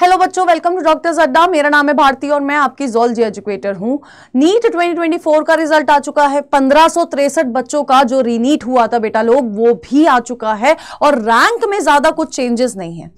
hello बच्चों welcome to doctor अड्डा मेरा नाम है भारती और मैं आपकी जोलजी एजुकेटर हूँ नीट 2024 का रिजल्ट आ चुका है पंद्रह बच्चों का जो रीनीट हुआ था बेटा लोग वो भी आ चुका है और रैंक में ज़्यादा कुछ चेंजेस नहीं है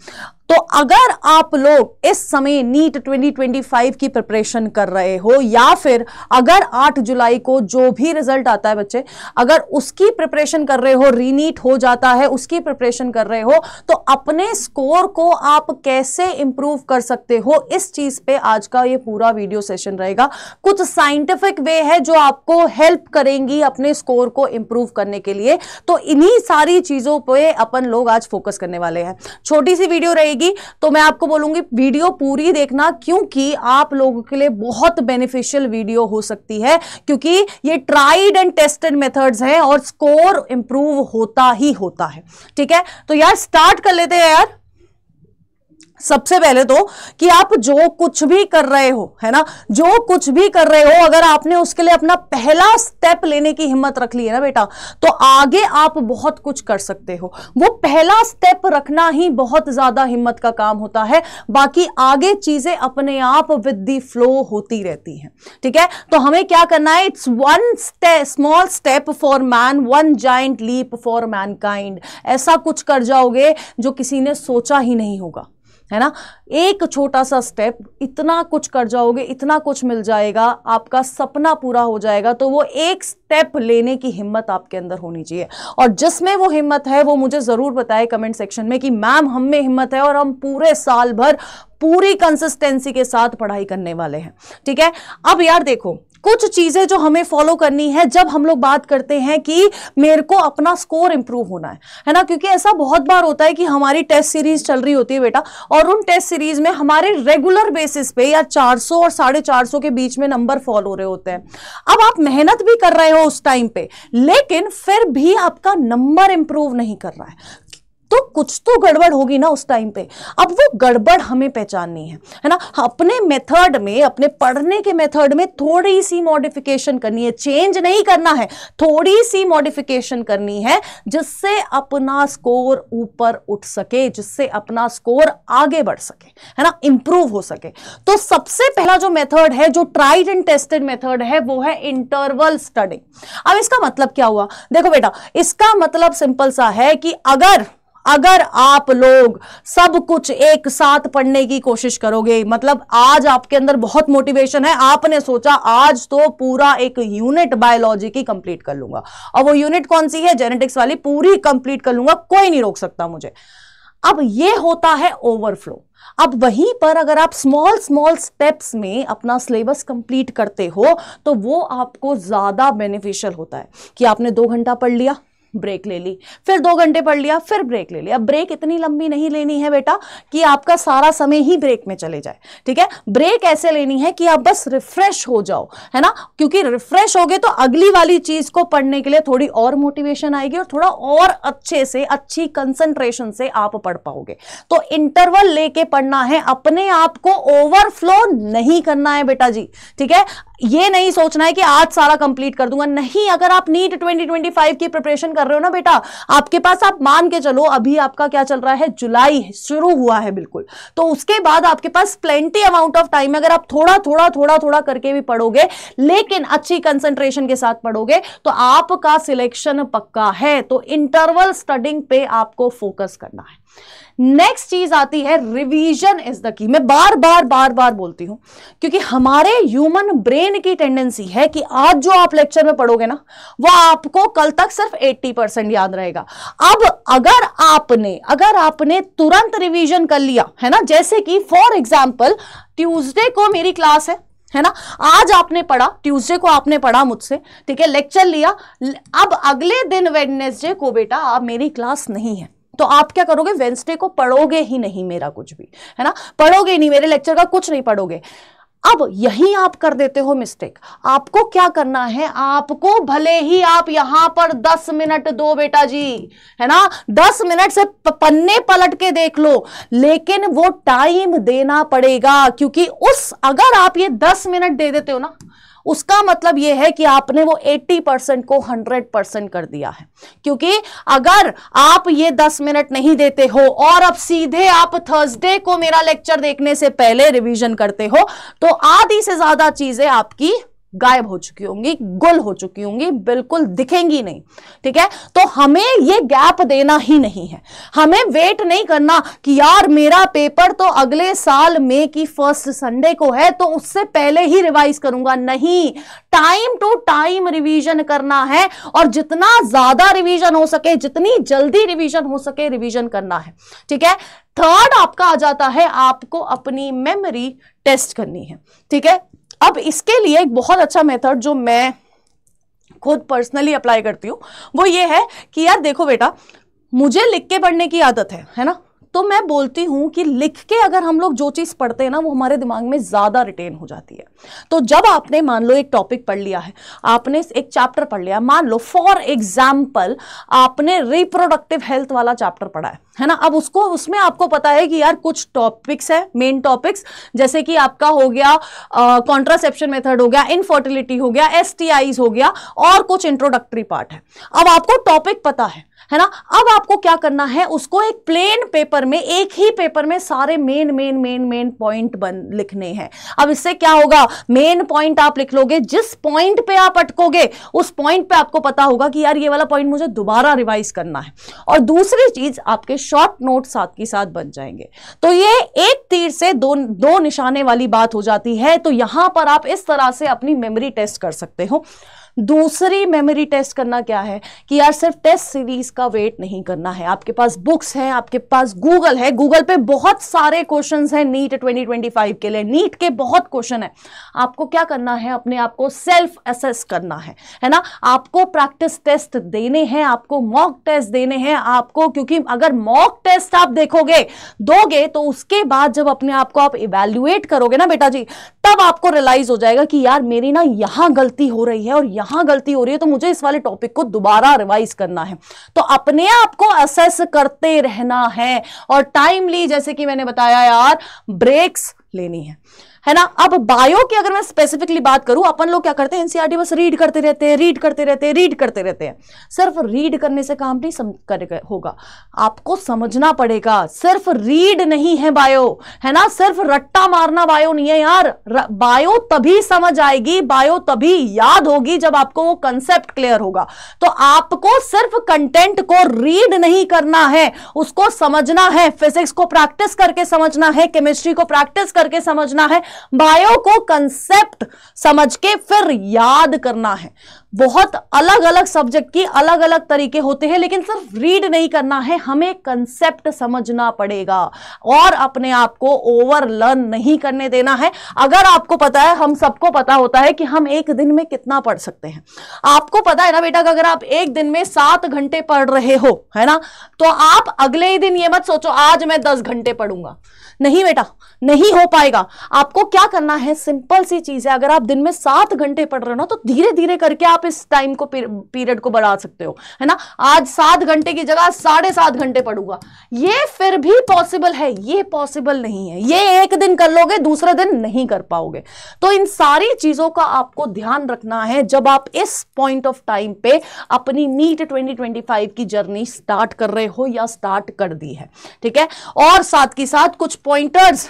तो अगर आप लोग इस समय नीट 2025 की प्रिपरेशन कर रहे हो या फिर अगर 8 जुलाई को जो भी रिजल्ट आता है बच्चे अगर उसकी प्रिपरेशन कर रहे हो रीनीट हो जाता है उसकी प्रिपरेशन कर रहे हो तो अपने स्कोर को आप कैसे इंप्रूव कर सकते हो इस चीज पे आज का ये पूरा वीडियो सेशन रहेगा कुछ साइंटिफिक वे है जो आपको हेल्प करेंगी अपने स्कोर को इंप्रूव करने के लिए तो इन्हीं सारी चीजों पर अपन लोग आज फोकस करने वाले हैं छोटी सी वीडियो रहेगी रहेगी तो मैं आपको बोलूंगी वीडियो पूरी देखना क्योंकि आप लोगों के लिए बहुत बेनिफिशियल वीडियो हो सकती है क्योंकि ये ट्राइड एंड टेस्टेड मेथड्स हैं और स्कोर इंप्रूव होता ही होता है ठीक है तो यार स्टार्ट कर लेते हैं यार सबसे पहले तो कि आप जो कुछ भी कर रहे हो है ना जो कुछ भी कर रहे हो अगर आपने उसके लिए अपना पहला स्टेप लेने की हिम्मत रख ली है ना बेटा तो आगे आप बहुत कुछ कर सकते हो वो पहला स्टेप रखना ही बहुत ज्यादा हिम्मत का काम होता है बाकी आगे चीजें अपने आप विद दी फ्लो होती रहती हैं ठीक है तो हमें क्या करना है it's one small step for man one giant leap for mankind ऐसा कुछ कर जाओगे जो किसी ने सोचा ही नहीं होगा है ना एक छोटा सा स्टेप इतना कुछ कर जाओगे इतना कुछ मिल जाएगा आपका सपना पूरा हो जाएगा तो वो एक स्टेप लेने की हिम्मत आपके अंदर होनी चाहिए और जिसमें वो हिम्मत है वो मुझे ज़रूर बताए कमेंट सेक्शन में कि मैम हम में हिम्मत है और हम पूरे साल भर पूरी कंसिस्टेंसी के साथ पढ़ाई करने वाले हैं ठीक है अब यार देखो कुछ चीजें जो हमें फॉलो करनी है जब हम लोग बात करते हैं कि मेरे को अपना स्कोर इंप्रूव होना है है ना क्योंकि ऐसा बहुत बार होता है कि हमारी टेस्ट सीरीज चल रही होती है बेटा और उन टेस्ट सीरीज में हमारे रेगुलर बेसिस पे या 400 और साढ़े चार के बीच में नंबर फॉल हो रहे होते हैं अब आप मेहनत भी कर रहे हो उस टाइम पे लेकिन फिर भी आपका नंबर इंप्रूव नहीं कर रहा है तो कुछ तो गड़बड़ होगी ना उस टाइम पे अब वो गड़बड़ हमें पहचाननी है है ना अपने मेथड में अपने पढ़ने के मेथड में थोड़ी सी मॉडिफिकेशन करनी है चेंज नहीं करना है थोड़ी सी मॉडिफिकेशन करनी है जिससे अपना स्कोर ऊपर उठ सके जिससे अपना स्कोर आगे बढ़ सके है ना इंप्रूव हो सके तो सबसे पहला जो मेथड है जो ट्राइड एंड टेस्टेड मेथड है वो है इंटरवल स्टडी अब इसका मतलब क्या हुआ देखो बेटा इसका मतलब सिंपल सा है कि अगर अगर आप लोग सब कुछ एक साथ पढ़ने की कोशिश करोगे मतलब आज आपके अंदर बहुत मोटिवेशन है आपने सोचा आज तो पूरा एक यूनिट बायोलॉजी की कंप्लीट कर लूंगा और वो यूनिट कौन सी है जेनेटिक्स वाली पूरी कंप्लीट कर लूंगा कोई नहीं रोक सकता मुझे अब ये होता है ओवरफ्लो अब वहीं पर अगर आप स्मॉल स्मॉल स्टेप्स में अपना सिलेबस कंप्लीट करते हो तो वो आपको ज़्यादा बेनिफिशियल होता है कि आपने दो घंटा पढ़ लिया ब्रेक ले ली फिर दो घंटे पढ़ लिया फिर ब्रेक ले लिया ब्रेक इतनी लंबी नहीं लेनी है बेटा कि आपका सारा समय ही ब्रेक में चले जाए ठीक है ब्रेक ऐसे लेनी है कि आप बस रिफ्रेश हो जाओ है ना क्योंकि रिफ्रेश हो गए तो अगली वाली चीज को पढ़ने के लिए थोड़ी और मोटिवेशन आएगी और थोड़ा और अच्छे से अच्छी कंसंट्रेशन से आप पढ़ पाओगे तो इंटरवल लेके पढ़ना है अपने आप को ओवरफ्लो नहीं करना है बेटा जी ठीक है ये नहीं सोचना है कि आज सारा कंप्लीट कर दूंगा नहीं अगर आप नीट 2025 की प्रिपरेशन कर रहे हो ना बेटा आपके पास आप मान के चलो अभी आपका क्या चल रहा है जुलाई शुरू हुआ है बिल्कुल तो उसके बाद आपके पास प्लेंटी अमाउंट ऑफ टाइम अगर आप थोड़ा थोड़ा थोड़ा थोड़ा करके भी पढ़ोगे लेकिन अच्छी कंसेंट्रेशन के साथ पढ़ोगे तो आपका सिलेक्शन पक्का है तो इंटरवल स्टडिंग पे आपको फोकस करना है नेक्स्ट चीज आती है रिवीजन इज द की मैं बार बार बार बार बोलती हूं क्योंकि हमारे ह्यूमन ब्रेन ब्रेन की टेंडेंसी है कि आज जो आप लेक्चर में पढ़ोगे ना वो आपको कल तक सिर्फ 80 परसेंट याद रहेगा अब अगर आपने अगर आपने तुरंत रिवीजन कर लिया है ना जैसे कि फॉर एग्जांपल ट्यूसडे को मेरी क्लास है है ना आज आपने पढ़ा ट्यूसडे को आपने पढ़ा मुझसे ठीक है लेक्चर लिया अब अगले दिन वेडनेसडे को बेटा आप मेरी क्लास नहीं है तो आप क्या करोगे वेंसडे को पढ़ोगे ही नहीं मेरा कुछ भी है ना पढ़ोगे नहीं मेरे लेक्चर का कुछ नहीं पढ़ोगे अब यही आप कर देते हो मिस्टेक आपको क्या करना है आपको भले ही आप यहां पर दस मिनट दो बेटा जी है ना दस मिनट से पन्ने पलट के देख लो लेकिन वो टाइम देना पड़ेगा क्योंकि उस अगर आप ये दस मिनट दे देते हो ना उसका मतलब यह है कि आपने वो 80 परसेंट को 100 परसेंट कर दिया है क्योंकि अगर आप ये 10 मिनट नहीं देते हो और अब सीधे आप थर्सडे को मेरा लेक्चर देखने से पहले रिवीजन करते हो तो आधी से ज्यादा चीजें आपकी गायब हो चुकी होंगी गुल हो चुकी होंगी बिल्कुल दिखेंगी नहीं ठीक है तो हमें ये गैप देना ही नहीं है हमें वेट नहीं करना कि यार मेरा पेपर तो अगले साल मई की फर्स्ट संडे को है तो उससे पहले ही रिवाइज करूंगा नहीं टाइम टू टाइम रिवीजन करना है और जितना ज्यादा रिवीजन हो सके जितनी जल्दी रिवीजन हो सके रिवीजन करना है ठीक है थर्ड आपका आ जाता है आपको अपनी मेमोरी टेस्ट करनी है ठीक है अब इसके लिए एक बहुत अच्छा मेथड जो मैं खुद पर्सनली अप्लाई करती हूँ वो ये है कि यार देखो बेटा मुझे लिख के पढ़ने की आदत है है ना तो मैं बोलती हूँ कि लिख के अगर हम लोग जो चीज़ पढ़ते हैं ना वो हमारे दिमाग में ज़्यादा रिटेन हो जाती है तो जब आपने मान लो एक टॉपिक पढ़ लिया है आपने एक चैप्टर पढ़ लिया मान लो फॉर एग्जाम्पल आपने रिप्रोडक्टिव हेल्थ वाला चैप्टर पढ़ा है है ना अब उसको उसमें आपको पता है कि यार कुछ टॉपिक्स है मेन टॉपिक्स जैसे कि आपका हो गया कॉन्ट्रासेप्शन मेथड हो गया इनफर्टिलिटी हो गया एस हो गया और कुछ इंट्रोडक्टरी पार्ट है अब आपको टॉपिक पता है है ना अब आपको क्या करना है उसको एक प्लेन पेपर में एक ही पेपर में सारे main main main main point बन लिखने हैं अब इससे क्या होगा मेन पॉइंट आप लिख लोगे जिस पॉइंट पे आप अटकोगे उस पॉइंट पे आपको पता होगा कि यार ये वाला पॉइंट मुझे दोबारा रिवाइज करना है और दूसरी चीज आपके शॉर्ट नोट साथ के साथ बन जाएंगे तो ये एक तीर से दो दो निशाने वाली बात हो जाती है तो यहां पर आप इस तरह से अपनी मेमोरी टेस्ट कर सकते हो दूसरी मेमोरी टेस्ट करना क्या है कि यार सिर्फ टेस्ट सीरीज का वेट नहीं करना है आपके पास बुक्स हैं आपके पास गूगल है गूगल पे बहुत सारे क्वेश्चन हैं नीट 2025 के लिए नीट के बहुत क्वेश्चन है आपको क्या करना है अपने आप को सेल्फ असेस करना है है ना आपको प्रैक्टिस टेस्ट देने हैं आपको मॉक टेस्ट देने हैं आपको क्योंकि अगर मॉक टेस्ट आप देखोगे दोगे तो उसके बाद जब अपने आप को आप इवेल्युएट करोगे ना बेटा जी तब आपको रियलाइज हो जाएगा कि यार मेरी ना यहां गलती हो रही है और यहां गलती हो रही है तो मुझे इस वाले टॉपिक को दोबारा रिवाइज करना है तो अपने आप को असेस करते रहना है और टाइमली जैसे कि मैंने बताया यार ब्रेक्स लेनी है है ना अब बायो की अगर मैं स्पेसिफिकली बात करूं अपन लोग क्या करते हैं एनसीईआरटी e बस रीड करते रहते हैं रीड करते रहते हैं रीड करते रहते हैं सिर्फ रीड करने से काम नहीं कर, होगा आपको समझना पड़ेगा सिर्फ रीड नहीं है बायो है ना सिर्फ रट्टा मारना बायो नहीं है यार बायो तभी समझ आएगी बायो तभी याद होगी जब आपको वो कंसेप्ट क्लियर होगा तो आपको सिर्फ कंटेंट को रीड नहीं करना है उसको समझना है फिजिक्स को प्रैक्टिस करके समझना है केमिस्ट्री को प्रैक्टिस करके समझना है बायो को कंसेप्ट समझ के फिर याद करना है बहुत अलग अलग सब्जेक्ट की अलग अलग तरीके होते हैं लेकिन सिर्फ रीड नहीं करना है हमें कंसेप्ट समझना पड़ेगा और अपने आप को ओवर लर्न नहीं करने देना है अगर आपको पता है हम सबको पता होता है कि हम एक दिन में कितना पढ़ सकते हैं आपको पता है ना बेटा अगर आप एक दिन में सात घंटे पढ़ रहे हो है ना तो आप अगले ही दिन ये मत सोचो आज मैं दस घंटे पढ़ूंगा नहीं बेटा नहीं हो पाएगा आपको क्या करना है सिंपल सी चीज है अगर आप दिन में सात घंटे पढ़ रहे हो ना तो धीरे धीरे करके आप आप इस टाइम को पीरियड को बढ़ा सकते हो है ना आज सात घंटे की जगह साढ़े सात घंटे पढ़ूंगा ये फिर भी पॉसिबल है ये पॉसिबल नहीं है ये एक दिन कर लोगे दूसरे दिन नहीं कर पाओगे तो इन सारी चीजों का आपको ध्यान रखना है जब आप इस पॉइंट ऑफ टाइम पे अपनी नीट 2025 की जर्नी स्टार्ट कर रहे हो या स्टार्ट कर दी है ठीक है और साथ ही साथ कुछ पॉइंटर्स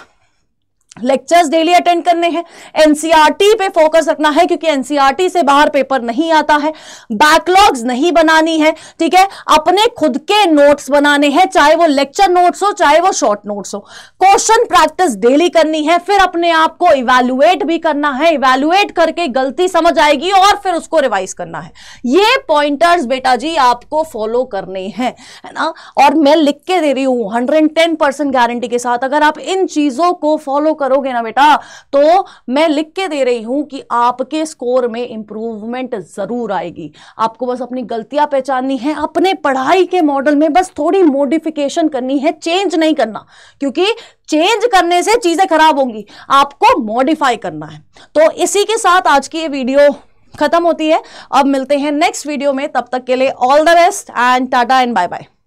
लेक्चर्स डेली अटेंड करने हैं एनसीईआरटी e पे फोकस रखना है क्योंकि एनसीईआरटी e से बाहर पेपर नहीं आता है बैकलॉग्स नहीं बनानी है ठीक है अपने खुद के नोट्स बनाने हैं चाहे वो लेक्चर नोट्स हो चाहे वो शॉर्ट नोट्स हो क्वेश्चन प्रैक्टिस डेली करनी है फिर अपने आप को इवेलुएट भी करना है इवेलुएट करके गलती समझ आएगी और फिर उसको रिवाइज करना है ये पॉइंटर्स बेटा जी आपको फॉलो करने हैं है ना और मैं लिख के दे रही हूं हंड्रेड गारंटी के साथ अगर आप इन चीजों को फॉलो करोगे ना बेटा तो मैं लिख के दे रही हूं कि आपके स्कोर में इंप्रूवमेंट जरूर आएगी आपको बस अपनी गलतियां पहचाननी है अपने पढ़ाई के मॉडल में बस थोड़ी मोडिफिकेशन करनी है चेंज नहीं करना क्योंकि चेंज करने से चीजें खराब होंगी आपको मॉडिफाई करना है तो इसी के साथ आज की ये वीडियो खत्म होती है अब मिलते हैं नेक्स्ट वीडियो में तब तक के लिए all the best and tata and bye bye